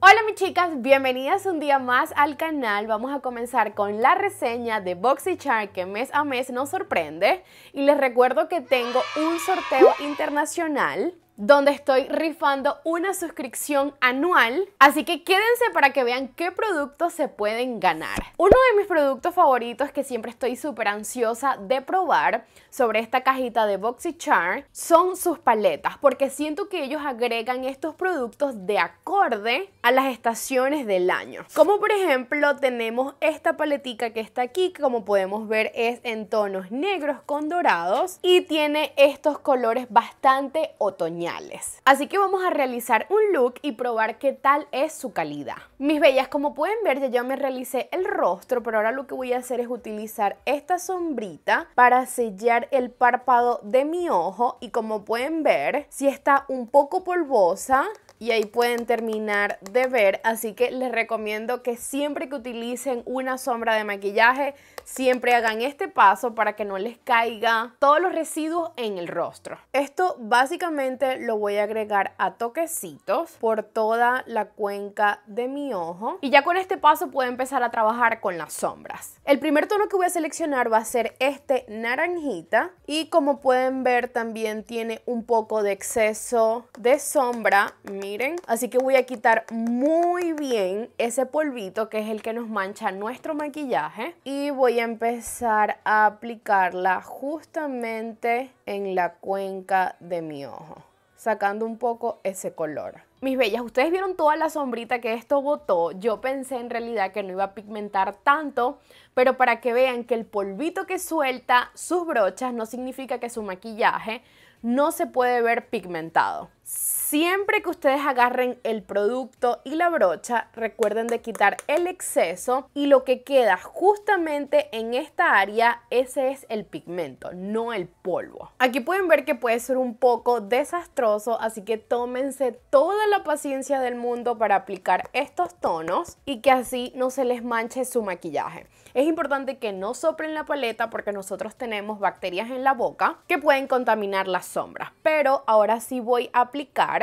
Hola mis chicas, bienvenidas un día más al canal. Vamos a comenzar con la reseña de BoxyCharm que mes a mes nos sorprende. Y les recuerdo que tengo un sorteo internacional donde estoy rifando una suscripción anual. Así que quédense para que vean qué productos se pueden ganar. Uno de mis productos favoritos que siempre estoy súper ansiosa de probar sobre esta cajita de BoxyCharm son sus paletas, porque siento que ellos agregan estos productos de acorde a las estaciones del año. Como por ejemplo tenemos esta paletica que está aquí, que como podemos ver es en tonos negros con dorados y tiene estos colores bastante otoñales. Así que vamos a realizar un look y probar qué tal es su calidad. Mis bellas, como pueden ver ya yo me realicé el rostro, pero ahora lo que voy a hacer es utilizar esta sombrita para sellar el párpado de mi ojo y como pueden ver, si está un poco polvosa, y ahí pueden terminar de ver. Así que les recomiendo que siempre que utilicen una sombra de maquillaje, siempre hagan este paso para que no les caiga todos los residuos en el rostro. Esto básicamente lo voy a agregar a toquecitos por toda la cuenca de mi ojo. Y ya con este paso puedo empezar a trabajar con las sombras. El primer tono que voy a seleccionar va a ser este naranjita y como pueden ver también tiene un poco de exceso de sombra. Así que voy a quitar muy bien ese polvito que es el que nos mancha nuestro maquillaje. Y voy a empezar a aplicarla justamente en la cuenca de mi ojo, sacando un poco ese color. Mis bellas, ustedes vieron toda la sombrita que esto botó. Yo pensé en realidad que no iba a pigmentar tanto, pero para que vean que el polvito que suelta sus brochas no significa que su maquillaje no se puede ver pigmentado. Siempre que ustedes agarren el producto y la brocha, recuerden de quitar el exceso y lo que queda justamente en esta área, ese es el pigmento, no el polvo. Aquí pueden ver que puede ser un poco desastroso, así que tómense toda la paciencia del mundo para aplicar estos tonos y que así no se les manche su maquillaje. Es importante que no soplen la paleta porque nosotros tenemos bacterias en la boca que pueden contaminar las sombras, pero ahora sí voy a aplicar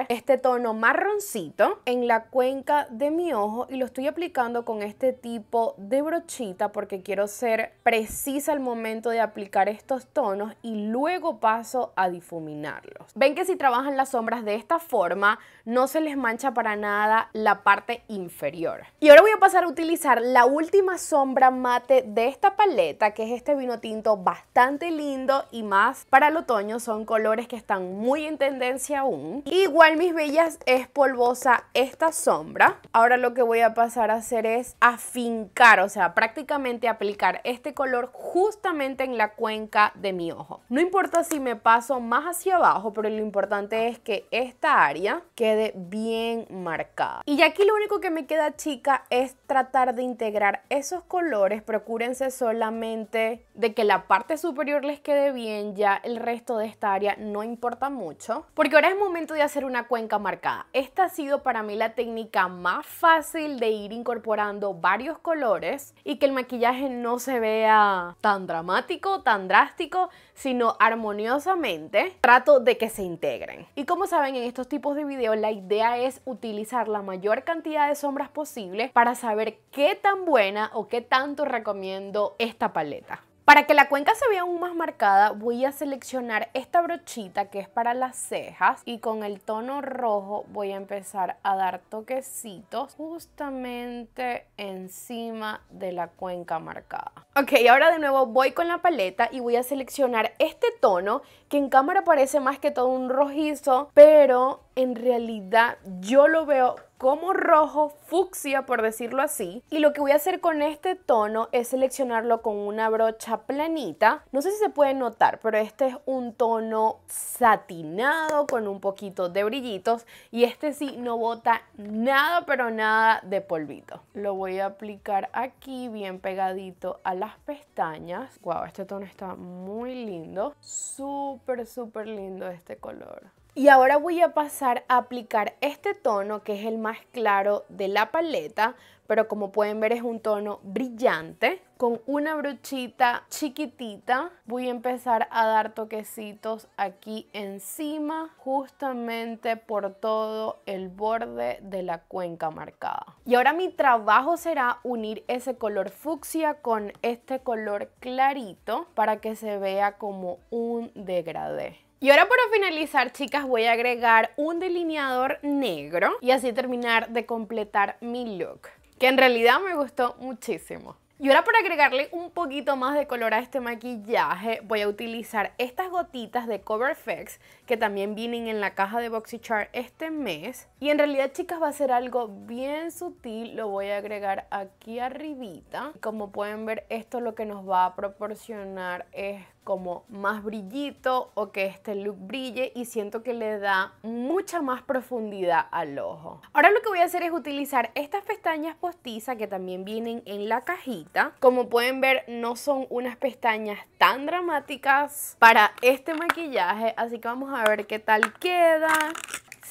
este tono marroncito en la cuenca de mi ojo y lo estoy aplicando con este tipo de brochita porque quiero ser precisa al momento de aplicar estos tonos y luego paso a difuminarlos. Ven que si trabajan las sombras de esta forma no se les mancha para nada la parte inferior. Y ahora voy a pasar a utilizar la última sombra mate de esta paleta que es este vino tinto bastante lindo y más para el otoño son colores que están muy en tendencia aún. Igual mis bellas es polvosa esta sombra. Ahora lo que voy a pasar a hacer es afincar, o sea, prácticamente aplicar este color justamente en la cuenca de mi ojo. No importa si me paso más hacia abajo, pero lo importante es que esta área quede bien marcada. Y ya aquí lo único que me queda chica es tratar de integrar esos colores. Procúrense solamente de que la parte superior les quede bien, ya el resto de esta área no importa mucho. Porque ahora es momento de hacer una cuenca marcada. Esta ha sido para mí la técnica más fácil de ir incorporando varios colores y que el maquillaje no se vea tan dramático, tan drástico, sino armoniosamente. Trato de que se integren. Y como saben, en estos tipos de videos la idea es utilizar la mayor cantidad de sombras posible para saber qué tan buena o qué tanto recomiendo esta paleta. Para que la cuenca se vea aún más marcada, voy a seleccionar esta brochita que es para las cejas y con el tono rojo voy a empezar a dar toquecitos justamente encima de la cuenca marcada. Ok, ahora de nuevo voy con la paleta y voy a seleccionar este tono que en cámara parece más que todo un rojizo, pero en realidad yo lo veo como rojo fucsia, por decirlo así. Y lo que voy a hacer con este tono es seleccionarlo con una brocha planita. No sé si se puede notar, pero este es un tono satinado con un poquito de brillitos. Y este sí no bota nada, pero nada de polvito. Lo voy a aplicar aquí bien pegadito a las pestañas. Wow, este tono está muy lindo. Súper, súper lindo este color. Y ahora voy a pasar a aplicar este tono que es el más claro de la paleta, pero como pueden ver es un tono brillante. Con una brochita chiquitita voy a empezar a dar toquecitos aquí encima, justamente por todo el borde de la cuenca marcada. Y ahora mi trabajo será unir ese color fucsia con este color clarito para que se vea como un degradé. Y ahora para finalizar, chicas, voy a agregar un delineador negro y así terminar de completar mi look, que en realidad me gustó muchísimo. Y ahora para agregarle un poquito más de color a este maquillaje voy a utilizar estas gotitas de CoverFX que también vienen en la caja de BoxyChart este mes. Y en realidad chicas va a ser algo bien sutil, lo voy a agregar aquí arribita. Como pueden ver esto lo que nos va a proporcionar es como más brillito o que este look brille y siento que le da mucha más profundidad al ojo. Ahora lo que voy a hacer es utilizar estas pestañas postizas que también vienen en la cajita. Como pueden ver no son unas pestañas tan dramáticas para este maquillaje así que vamos a ver qué tal queda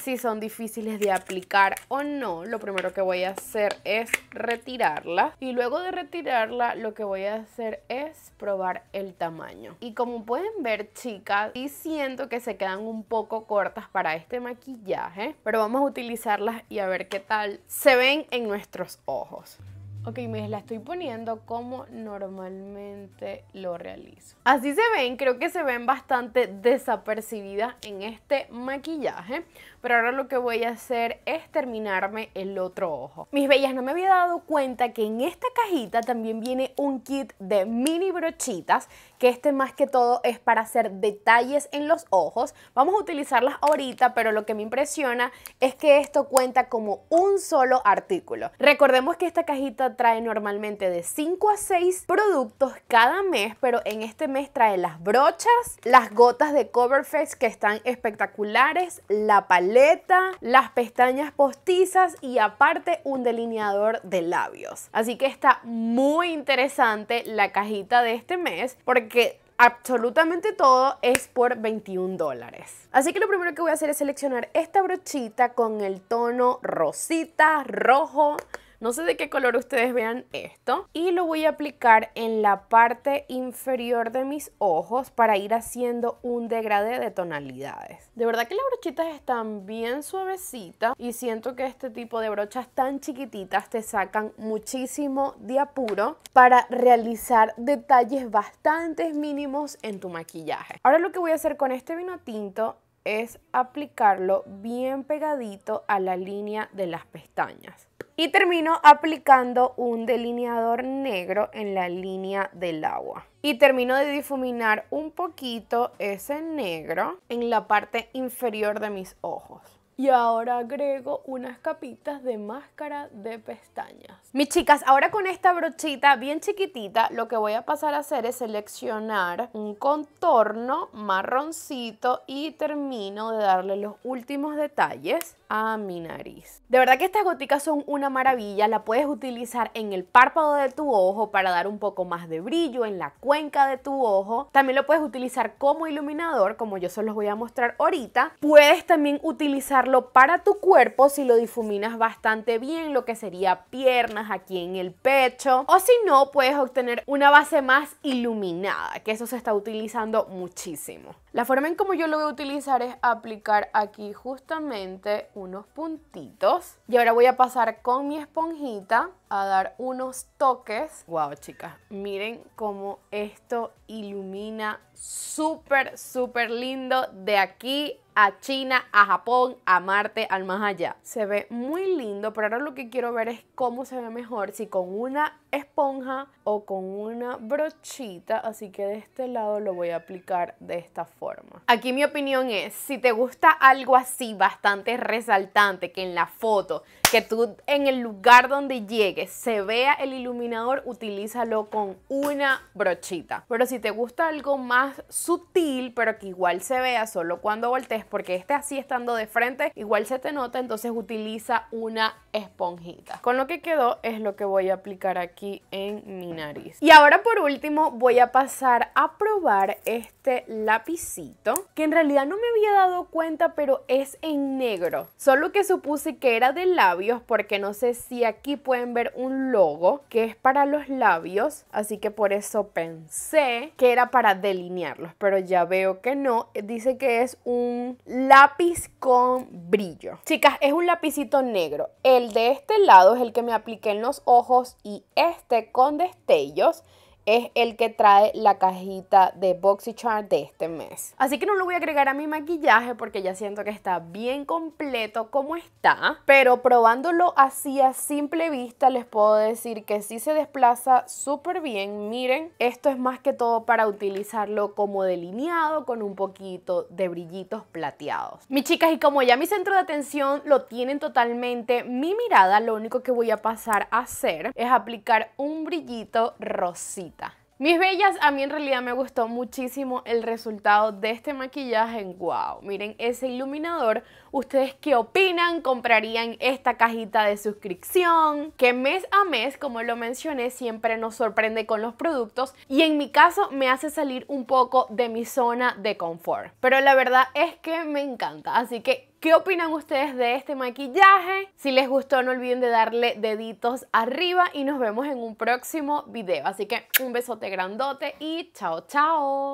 si son difíciles de aplicar o no, lo primero que voy a hacer es retirarla. Y luego de retirarla, lo que voy a hacer es probar el tamaño. Y como pueden ver, chicas, y siento que se quedan un poco cortas para este maquillaje, pero vamos a utilizarlas y a ver qué tal se ven en nuestros ojos. Ok, me la estoy poniendo como normalmente lo realizo. Así se ven, creo que se ven bastante desapercibidas en este maquillaje. Pero ahora lo que voy a hacer es terminarme el otro ojo. Mis bellas, no me había dado cuenta que en esta cajita también viene un kit de mini brochitas. Que este más que todo es para hacer detalles en los ojos. Vamos a utilizarlas ahorita, pero lo que me impresiona es que esto cuenta como un solo artículo. Recordemos que esta cajita trae normalmente de 5 a 6 productos cada mes, pero en este mes trae las brochas, las gotas de Coverface que están espectaculares, la paleta, las pestañas postizas y aparte un delineador de labios. Así que está muy interesante la cajita de este mes porque absolutamente todo es por 21 dólares. Así que lo primero que voy a hacer es seleccionar esta brochita con el tono rosita, rojo, no sé de qué color ustedes vean esto. Y lo voy a aplicar en la parte inferior de mis ojos para ir haciendo un degradé de tonalidades. De verdad que las brochitas están bien suavecitas y siento que este tipo de brochas tan chiquititas te sacan muchísimo de apuro para realizar detalles bastante mínimos en tu maquillaje. Ahora lo que voy a hacer con este vino tinto es aplicarlo bien pegadito a la línea de las pestañas y termino aplicando un delineador negro en la línea del agua. Y termino de difuminar un poquito ese negro en la parte inferior de mis ojos. Y ahora agrego unas capitas de máscara de pestañas. Mis chicas, ahora con esta brochita bien chiquitita, lo que voy a pasar a hacer es seleccionar un contorno marroncito y termino de darle los últimos detalles a mi nariz. De verdad que estas goticas son una maravilla, la puedes utilizar en el párpado de tu ojo para dar un poco más de brillo, en la cuenca de tu ojo. También lo puedes utilizar como iluminador, como yo se los voy a mostrar ahorita. Puedes también utilizar para tu cuerpo si lo difuminas bastante bien, lo que sería piernas, aquí en el pecho. O si no, puedes obtener una base más iluminada, que eso se está utilizando muchísimo. La forma en como yo lo voy a utilizar es aplicar aquí justamente unos puntitos. Y ahora voy a pasar con mi esponjita a dar unos toques. Wow, chicas, miren cómo esto ilumina súper, súper lindo de aquí a China, a Japón, a Marte, al más allá. Se ve muy lindo, pero ahora lo que quiero ver es cómo se ve mejor, si con una esponja o con una brochita, así que de este lado lo voy a aplicar de esta forma. Aquí mi opinión es, si te gusta algo así bastante resaltante, que en la foto, que tú en el lugar donde llegues se vea el iluminador, utilízalo con una brochita. Pero si te gusta algo más sutil, pero que igual se vea solo cuando voltees, porque este así estando de frente igual se te nota, entonces utiliza una esponjita. Con lo que quedó es lo que voy a aplicar aquí en mi nariz. Y ahora por último voy a pasar a probar este lapicito, que en realidad no me había dado cuenta, pero es en negro. Solo que supuse que era de labios, porque no sé si aquí pueden ver un logo que es para los labios, así que por eso pensé que era para delinearlos, pero ya veo que no. Dice que es un lápiz con brillo. Chicas, es un lapicito negro. El de este lado es el que me apliqué en los ojos y este con destellos es el que trae la cajita de BoxyCharm de este mes. Así que no lo voy a agregar a mi maquillaje porque ya siento que está bien completo como está. Pero probándolo así a simple vista les puedo decir que sí se desplaza súper bien. Miren, esto es más que todo para utilizarlo como delineado con un poquito de brillitos plateados. Mis chicas, y como ya mi centro de atención lo tienen totalmente mi mirada, lo único que voy a pasar a hacer es aplicar un brillito rosito mis bellas, a mí en realidad me gustó muchísimo el resultado de este maquillaje. ¡Wow! Miren ese iluminador. ¿Ustedes qué opinan? ¿Comprarían esta cajita de suscripción? Que mes a mes, como lo mencioné, siempre nos sorprende con los productos. Y en mi caso me hace salir un poco de mi zona de confort. Pero la verdad es que me encanta. Así que ¿Qué opinan ustedes de este maquillaje? Si les gustó no olviden de darle deditos arriba y nos vemos en un próximo video. Así que un besote grandote y chao chao.